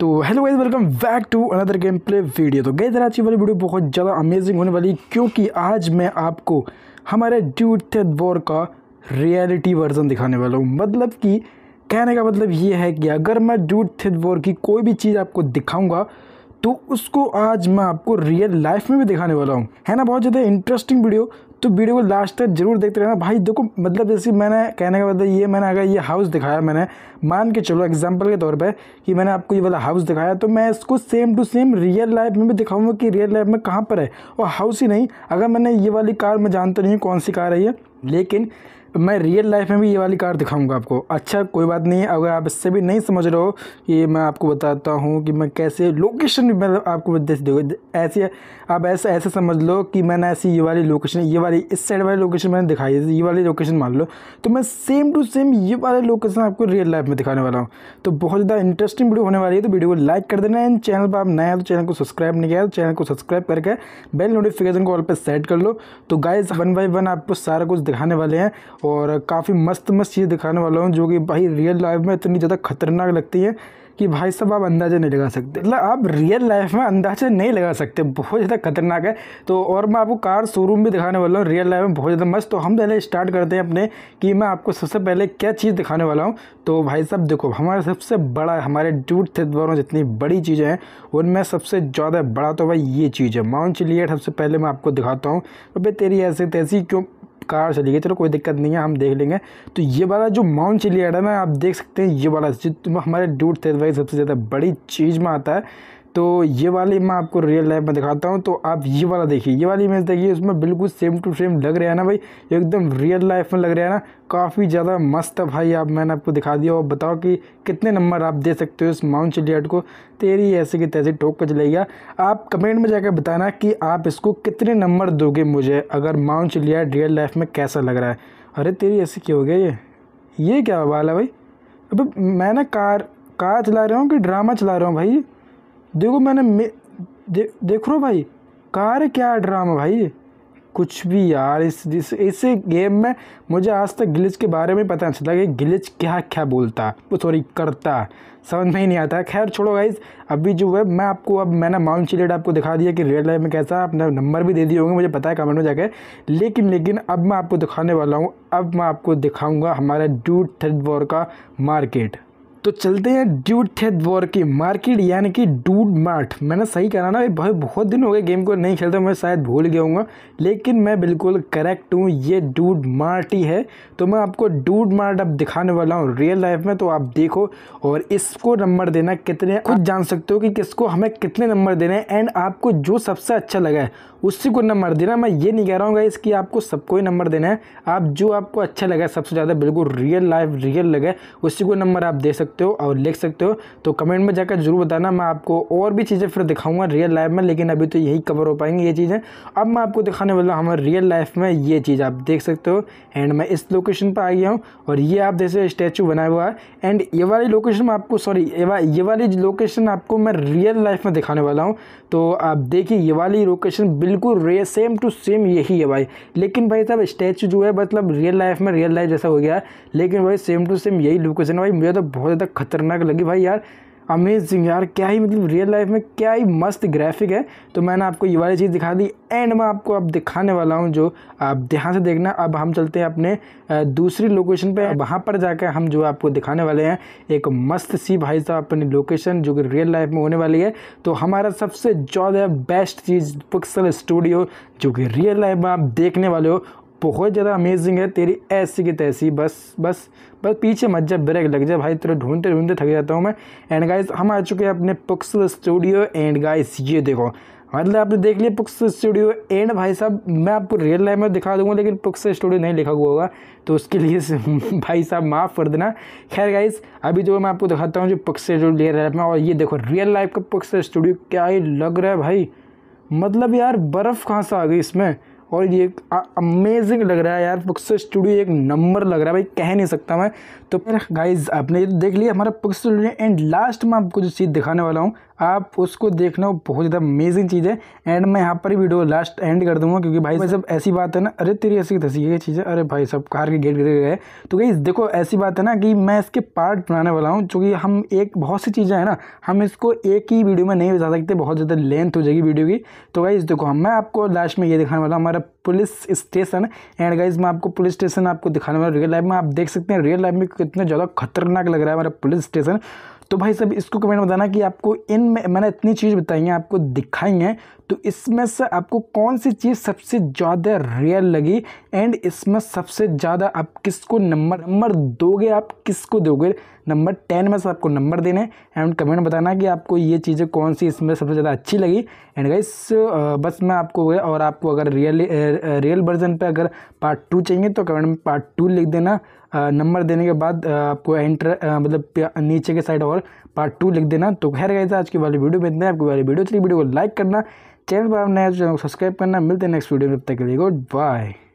तो hello guys welcome back to another game play video तो गई तरह वाली वीडियो बहुत ज़्यादा अमेजिंग होने वाली क्योंकि आज मैं आपको हमारे ड्यूट थे वॉर का रियलिटी वर्जन दिखाने वाला हूँ मतलब कि कहने का मतलब ये है कि अगर मैं ड्यूट थे वॉर की कोई भी चीज़ आपको दिखाऊँगा तो उसको आज मैं आपको रियल लाइफ में भी दिखाने वाला हूँ है ना बहुत ज़्यादा इंटरेस्टिंग वीडियो तो वीडियो को लास्ट तक जरूर देखते रहना भाई देखो मतलब जैसे मैंने कहने का मतलब ये मैंने अगर ये हाउस दिखाया मैंने मान के चलो एग्जांपल के तौर पे कि मैंने आपको ये वाला हाउस दिखाया तो मैं इसको same to same real life में भी दिखाऊंगा कि रियल लाइफ में कहाँ पर है और हाउस ही नहीं अगर मैंने ये वाली कार मैं जानता नहीं हूँ कौन सी कार है ये लेकिन मैं रियल लाइफ में भी ये वाली कार दिखाऊंगा आपको अच्छा कोई बात नहीं अगर आप इससे भी नहीं समझ रहे हो ये मैं आपको बताता हूँ कि मैं कैसे लोकेशन भी मैं आपको दे दूँगा ऐसे आप ऐसे ऐसे समझ लो कि मैंने ऐसी ये वाली लोकेशन ये वाली इस साइड वाली लोकेशन मैंने दिखाई ये वाली लोकेशन मान लो तो मैं सेम टू सेम ये वाली लोकेशन आपको रियल लाइफ में दिखाने वाला हूँ तो बहुत ज़्यादा इंटरेस्टिंग वीडियो होने वाली है तो वीडियो को लाइक कर देना एंड चैनल पर आप नए तो चैनल को सब्सक्राइब नहीं किया तो चैनल को सब्सक्राइब करके बेल नोटिफिकेशन को ऑल पर सेट कर लो तो गाइज वन बाई वन आपको सारा कुछ दिखाने वाले हैं और काफ़ी मस्त मस्त चीज़ दिखाने वाला हूँ जो कि भाई रियल लाइफ में इतनी ज़्यादा खतरनाक लगती है कि भाई साहब आप अंदाज़ा नहीं लगा सकते मतलब आप रियल लाइफ में अंदाज़ा नहीं लगा सकते बहुत ज़्यादा खतरनाक है तो और मैं आपको कार शोरूम भी दिखाने वाला हूँ रियल लाइफ में बहुत ज़्यादा मस्त तो हम पहले स्टार्ट करते हैं अपने कि मैं आपको सबसे पहले क्या चीज़ दिखाने वाला हूँ तो भाई साहब देखो हमारा सबसे बड़ा हमारे डूट थे द्वारा जितनी बड़ी चीज़ें हैं उनमें सबसे ज़्यादा बड़ा तो भाई ये चीज़ है माउंट चिलियट सबसे पहले मैं आपको दिखाता हूँ भाई तेरी ऐसी तैसी क्यों कार गई चलो कोई दिक्कत नहीं है हम देख लेंगे तो ये वाला जो माउंट है ना आप देख सकते हैं ये वाला हमारे डूड थे सबसे ज़्यादा बड़ी चीज़ में आता है तो ये वाली मैं आपको रियल लाइफ में दिखाता हूँ तो आप ये वाला देखिए ये वाली इमेज देखिए उसमें बिल्कुल सेम टू सेम लग रहा है ना भाई एकदम रियल लाइफ में लग रहा है ना काफ़ी ज़्यादा मस्त है भाई आप मैंने आपको दिखा दिया और बताओ कि कितने नंबर आप दे सकते हो इस माउंट चिलियट को तेरी ऐसे की तैसे टोक पर चलेगा आप कमेंट में जाकर बताना कि आप इसको कितने नंबर दोगे मुझे अगर माउंट चिलियट रियल लाइफ में कैसा लग रहा है अरे तेरी ऐसे क्या हो गया ये ये क्या है भाई अब मैं ना कार कार चला रहा हूँ कि ड्रामा चला रहा हूँ भाई देखो मैंने मे दे, देख रो भाई कार क्या ड्रामा भाई कुछ भी यार इस इस, इस गेम में मुझे आज तक गिलिच के बारे में पता नहीं चला कि गिलिच क्या क्या बोलता वो सॉरी करता समझ में ही नहीं आता खैर छोड़ो गाइज अभी जो है मैं आपको अब मैंने माउंट चिलेट आपको दिखा दिया कि रियल लाइफ में कैसा आपने नंबर भी दे दिए होंगे मुझे पता है कमेंट में जाकर लेकिन लेकिन अब मैं आपको दिखाने वाला हूँ अब मैं आपको दिखाऊँगा हमारा डू थर्ड वॉर का मार्केट तो चलते हैं ड्यूड थे वॉर की मार्केट यानी कि डूड मार्ट मैंने सही करा ना भाई बहुत दिन हो गए गेम को नहीं खेलता मैं शायद भूल गया हूँ लेकिन मैं बिल्कुल करेक्ट हूँ ये डूड मार्ट ही है तो मैं आपको डूड मार्ट अब दिखाने वाला हूँ रियल लाइफ में तो आप देखो और इसको नंबर देना कितने खुद जान सकते हो कि किसको हमें कितने नंबर देने हैं एंड आपको जो सबसे अच्छा लगा है उसी को नंबर देना मैं ये नहीं कह रहा हूँ इसकी आपको सबको ही नंबर देना है आप जो आपको अच्छा लगा सबसे ज़्यादा बिल्कुल रियल लाइफ रियल लगे उसी को नंबर आप दे सकते सकते हो और लिख सकते हो तो कमेंट में जाकर जरूर बताना मैं आपको और भी चीज़ें फिर दिखाऊंगा रियल लाइफ में लेकिन अभी तो यही कवर हो पाएंगे ये चीज़ें अब मैं आपको दिखाने वाला हूँ हमारे रियल लाइफ में ये चीज़ आप देख सकते हो एंड मैं इस लोकेशन पर आ गया हूँ और ये आप जैसे स्टैचू बनाया हुआ है एंड ये वाली लोकेशन में आपको सॉरी ये वाली लोकेशन आपको मैं रियल लाइफ में दिखाने वाला हूँ तो आप देखिए ये वाली लोकेशन बिल्कुल रे सेम टू सेम यही है भाई लेकिन भाई साहब स्टैचू जो है मतलब रियल लाइफ में रियल लाइफ जैसा हो गया है लेकिन भाई सेम टू सेम यही लोकेशन भाई मुझे तो बहुत ज़्यादा खतरनाक लगी भाई यार अमेजिंग यार क्या ही मतलब रियल लाइफ में क्या ही मस्त ग्राफिक है तो मैंने आपको ये वाली चीज़ दिखा दी एंड मैं आपको अब दिखाने वाला हूँ जो आप ध्यान से देखना अब हम चलते हैं अपने दूसरी लोकेशन पे वहाँ पर जाकर हम जो आपको दिखाने वाले हैं एक मस्त सी भाई साहब अपनी लोकेशन जो कि रियल लाइफ में होने वाली है तो हमारा सबसे ज़्यादा बेस्ट चीज़ पिक्सल स्टूडियो जो कि रियल लाइफ में आप देखने वाले हो बहुत ज़्यादा अमेजिंग है तेरी ऐसी की तैसी बस बस बस पीछे मत जा ब्रेक लग जा भाई तेरे ढूंढते ढूंढते थक जाता हूँ मैं एंड गाइस हम आ चुके हैं अपने पुक्सल स्टूडियो एंड गाइस ये देखो मतलब आपने देख लिया पुक्स स्टूडियो एंड भाई साहब मैं आपको रियल लाइफ में दिखा दूंगा लेकिन पुक्स स्टूडियो नहीं लिखा हुआ होगा तो उसके लिए भाई साहब माफ़ कर देना खैर गाइस अभी जो मैं आपको दिखाता हूँ जो पुक्स स्टूडियो रियल लाइफ में और ये देखो रियल लाइफ का पुक्स स्टूडियो क्या ही लग रहा है भाई मतलब यार बर्फ़ कहाँ से आ गई इसमें और ये अमेजिंग लग रहा है यार पिक्सल स्टूडियो एक नंबर लग रहा है भाई कह नहीं सकता मैं तो फिर गाइज आपने देख लिया हमारा पिक्सल स्टूडियो एंड लास्ट में आपको जो चीज़ दिखाने वाला हूँ आप उसको देखना बहुत ज़्यादा अमेजिंग चीज़ है एंड मैं यहाँ पर ही वीडियो लास्ट एंड कर दूंगा क्योंकि भाई सब ऐसी बात है ना अरे तेरी ऐसी धसी ये चीज़ है अरे भाई सब कार के गेट गिर गए तो गई देखो ऐसी बात है ना कि मैं इसके पार्ट बनाने वाला हूँ चूँकि हम एक बहुत सी चीज़ें हैं ना हम इसको एक ही वीडियो में नहीं बता सकते बहुत ज़्यादा लेंथ हो जाएगी वीडियो की तो गाइज़ देखो मैं आपको लास्ट में ये दिखाने वाला हूँ हमारा पुलिस स्टेशन एंड गाइज मैं आपको पुलिस स्टेशन आपको दिखाने वाला रियल लाइफ में आप देख सकते हैं रियल लाइफ में कितना ज़्यादा खतरनाक लग रहा है हमारा पुलिस स्टेशन तो भाई सब इसको कमेंट में बताना कि आपको इन में मैंने इतनी चीज़ बताई हैं आपको दिखाई हैं तो इसमें से आपको कौन सी चीज़ सबसे ज़्यादा रियल लगी एंड इसमें सबसे ज़्यादा आप किसको नंबर नंबर दोगे आप किसको दोगे नंबर टेन में से आपको नंबर देने एंड कमेंट बताना कि आपको ये चीज़ें कौन सी इसमें सबसे ज़्यादा अच्छी लगी एंड गाइस बस मैं आपको और आपको अगर रियल रियल वर्जन पर अगर पार्ट टू चाहिए तो कमेंट में पार्ट टू लिख देना नंबर देने के बाद आपको एंटर मतलब नीचे के साइड और पार्ट टू लिख देना तो खैर गए आज की वाली वीडियो में इतना आपकी वाली वीडियो थ्री वीडियो को लाइक करना चैनल पर आप नया चैनल तो को सब्सक्राइब करना मिलते हैं नेक्स्ट वीडियो में तब तक के लिए गुड बाय